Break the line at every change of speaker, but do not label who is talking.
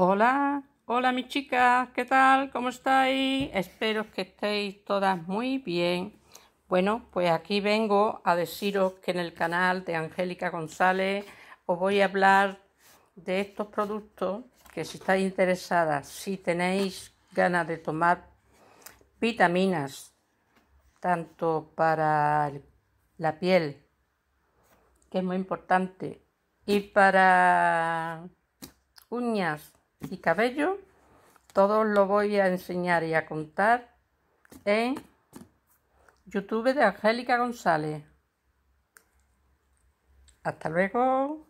Hola, hola mis chicas, ¿qué tal? ¿Cómo estáis? Espero que estéis todas muy bien. Bueno, pues aquí vengo a deciros que en el canal de Angélica González os voy a hablar de estos productos que si estáis interesadas, si tenéis ganas de tomar vitaminas, tanto para la piel, que es muy importante, y para uñas, y cabello. Todo lo voy a enseñar y a contar en YouTube de Angélica González.
Hasta luego.